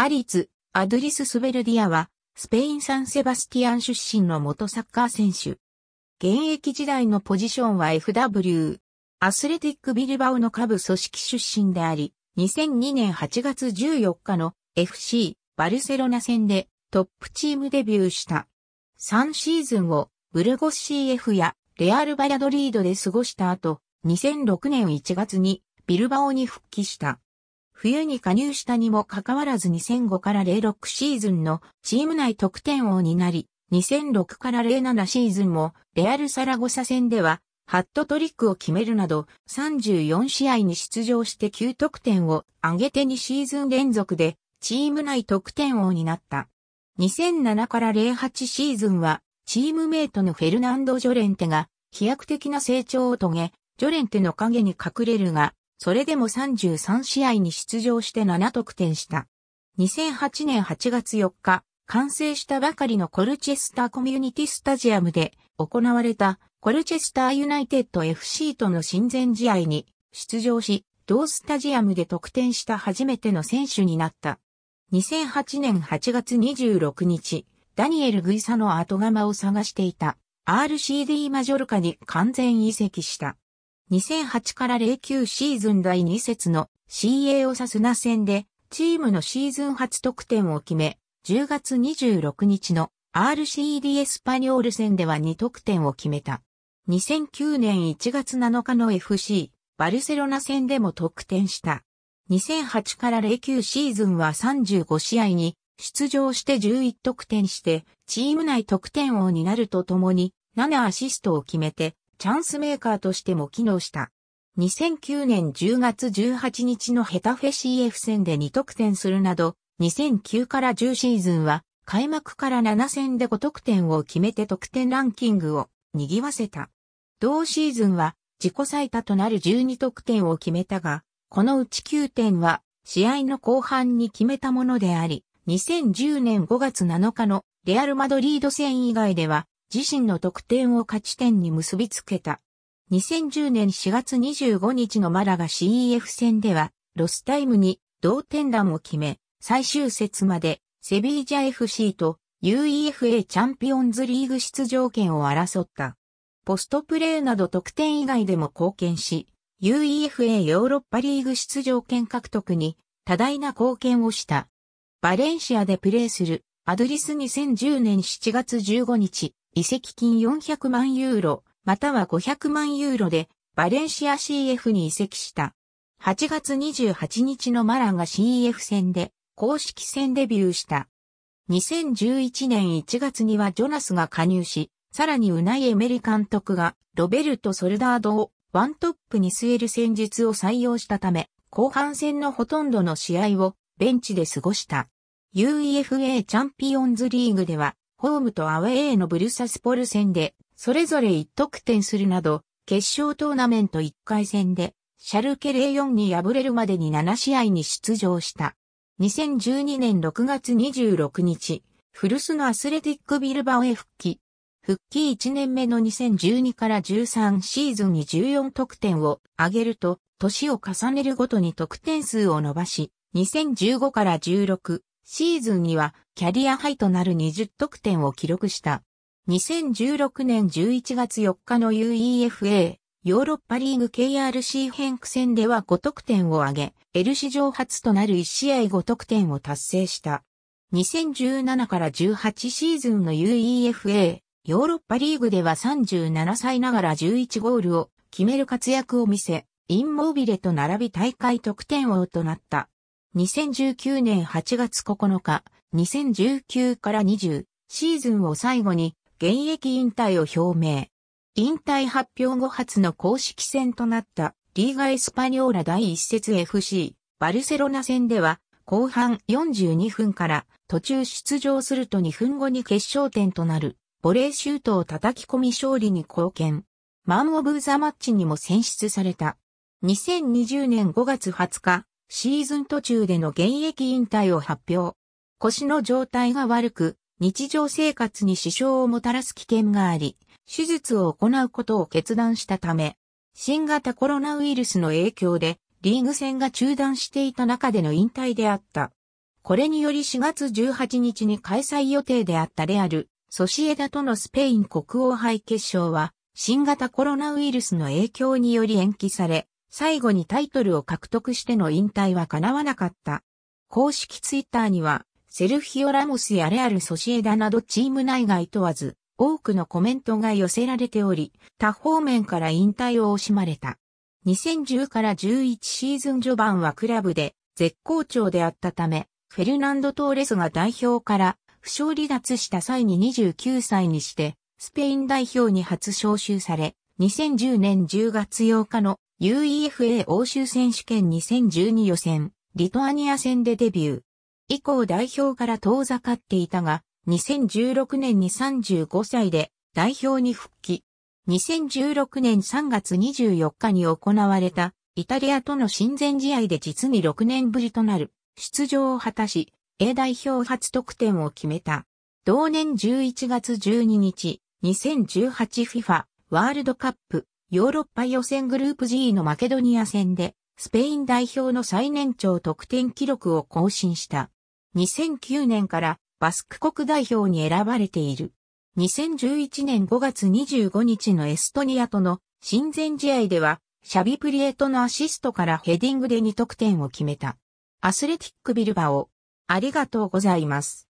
アリツ、アドリス・スベルディアは、スペイン・サン・セバスティアン出身の元サッカー選手。現役時代のポジションは FW。アスレティック・ビルバオの下部組織出身であり、2002年8月14日の FC バルセロナ戦でトップチームデビューした。3シーズンをブルゴ CF やレアル・バラドリードで過ごした後、2006年1月にビルバオに復帰した。冬に加入したにもかかわらず2005から06シーズンのチーム内得点王になり、2006から07シーズンもレアルサラゴサ戦ではハットトリックを決めるなど34試合に出場して9得点を上げて2シーズン連続でチーム内得点王になった。2007から08シーズンはチームメイトのフェルナンド・ジョレンテが飛躍的な成長を遂げ、ジョレンテの影に隠れるが、それでも33試合に出場して7得点した。2008年8月4日、完成したばかりのコルチェスターコミュニティスタジアムで行われたコルチェスターユナイテッド FC との親善試合に出場し、同スタジアムで得点した初めての選手になった。2008年8月26日、ダニエル・グイサの後釜を探していた RCD マジョルカに完全移籍した。2008から09シーズン第2節の CA オサスナ戦でチームのシーズン初得点を決め、10月26日の RCD エスパニョール戦では2得点を決めた。2009年1月7日の FC バルセロナ戦でも得点した。2008から09シーズンは35試合に出場して11得点して、チーム内得点王になるとともに7アシストを決めてチャンスメーカーとしても機能した。2009年10月18日のヘタフェ CF 戦で2得点するなど、2009から10シーズンは、開幕から7戦で5得点を決めて得点ランキングを賑わせた。同シーズンは自己最多となる12得点を決めたが、このうち9点は試合の後半に決めたものであり、2010年5月7日のレアル・マドリード戦以外では自身の得点を勝ち点に結びつけた。2010年4月25日のマラガ CEF 戦では、ロスタイムに同点弾を決め、最終節までセビージャ FC と UEFA チャンピオンズリーグ出場権を争った。ポストプレーなど得点以外でも貢献し、UEFA ヨーロッパリーグ出場権獲得に多大な貢献をした。バレンシアでプレーするアドリス2010年7月15日、移籍金400万ユーロ、または500万ユーロで、バレンシア CF に移籍した。8月28日のマランが CF 戦で、公式戦デビューした。2011年1月にはジョナスが加入し、さらにウナイエメリ監督がロベルト・ソルダードをワントップに据える戦術を採用したため、後半戦のほとんどの試合をベンチで過ごした。UEFA チャンピオンズリーグではホームとアウェーのブルサスポル戦で、それぞれ1得点するなど、決勝トーナメント1回戦で、シャルケ04に敗れるまでに7試合に出場した。2012年6月26日、フルスのアスレティックビルバオへ復帰。復帰1年目の2012から13シーズンに14得点を挙げると、年を重ねるごとに得点数を伸ばし、2015から16、シーズンにはキャリアハイとなる20得点を記録した。2016年11月4日の UEFA ヨーロッパリーグ KRC 変区戦では5得点を挙げ、L 史上初となる1試合5得点を達成した。2017から18シーズンの UEFA ヨーロッパリーグでは37歳ながら11ゴールを決める活躍を見せ、インモービレと並び大会得点王となった。2019年8月9日、2019から20シーズンを最後に現役引退を表明。引退発表後初の公式戦となったリーガエスパニョーラ第一節 FC バルセロナ戦では後半42分から途中出場すると2分後に決勝点となるボレーシュートを叩き込み勝利に貢献。マン・オブ・ザ・マッチにも選出された。2020年5月20日、シーズン途中での現役引退を発表。腰の状態が悪く、日常生活に支障をもたらす危険があり、手術を行うことを決断したため、新型コロナウイルスの影響でリーグ戦が中断していた中での引退であった。これにより4月18日に開催予定であったレアル、ソシエダとのスペイン国王杯決勝は、新型コロナウイルスの影響により延期され、最後にタイトルを獲得しての引退は叶わなかった。公式ツイッターには、セルフィオ・ラモスやレアル・ソシエダなどチーム内外問わず、多くのコメントが寄せられており、他方面から引退を惜しまれた。2010から11シーズン序盤はクラブで絶好調であったため、フェルナンド・トーレスが代表から負傷離脱した際に29歳にして、スペイン代表に初招集され、2010年10月8日の UEFA 欧州選手権2012予選、リトアニア戦でデビュー。以降代表から遠ざかっていたが、2016年に35歳で代表に復帰。2016年3月24日に行われたイタリアとの親善試合で実に6年ぶりとなる出場を果たし、A 代表初得点を決めた。同年11月12日、2018FIFA ワールドカップヨーロッパ予選グループ G のマケドニア戦で、スペイン代表の最年長得点記録を更新した。2009年からバスク国代表に選ばれている。2011年5月25日のエストニアとの親善試合では、シャビプリエトのアシストからヘディングで2得点を決めた。アスレティックビルバオ。ありがとうございます。